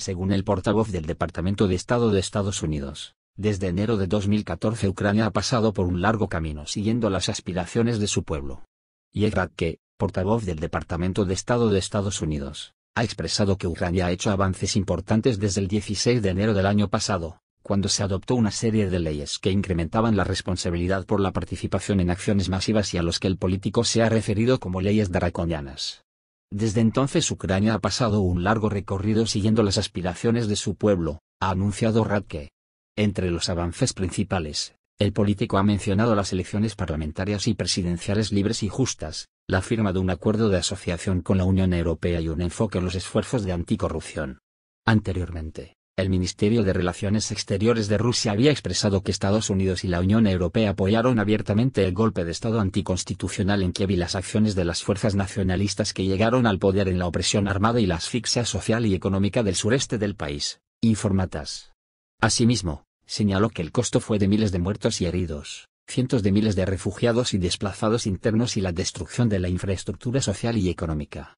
Según el portavoz del Departamento de Estado de Estados Unidos, desde enero de 2014 Ucrania ha pasado por un largo camino siguiendo las aspiraciones de su pueblo. el que, portavoz del Departamento de Estado de Estados Unidos, ha expresado que Ucrania ha hecho avances importantes desde el 16 de enero del año pasado, cuando se adoptó una serie de leyes que incrementaban la responsabilidad por la participación en acciones masivas y a los que el político se ha referido como leyes draconianas. Desde entonces Ucrania ha pasado un largo recorrido siguiendo las aspiraciones de su pueblo, ha anunciado Radke. Entre los avances principales, el político ha mencionado las elecciones parlamentarias y presidenciales libres y justas, la firma de un acuerdo de asociación con la Unión Europea y un enfoque en los esfuerzos de anticorrupción. Anteriormente, el Ministerio de Relaciones Exteriores de Rusia había expresado que Estados Unidos y la Unión Europea apoyaron abiertamente el golpe de Estado anticonstitucional en Kiev y las acciones de las fuerzas nacionalistas que llegaron al poder en la opresión armada y la asfixia social y económica del sureste del país, informatas. Asimismo, señaló que el costo fue de miles de muertos y heridos, cientos de miles de refugiados y desplazados internos y la destrucción de la infraestructura social y económica,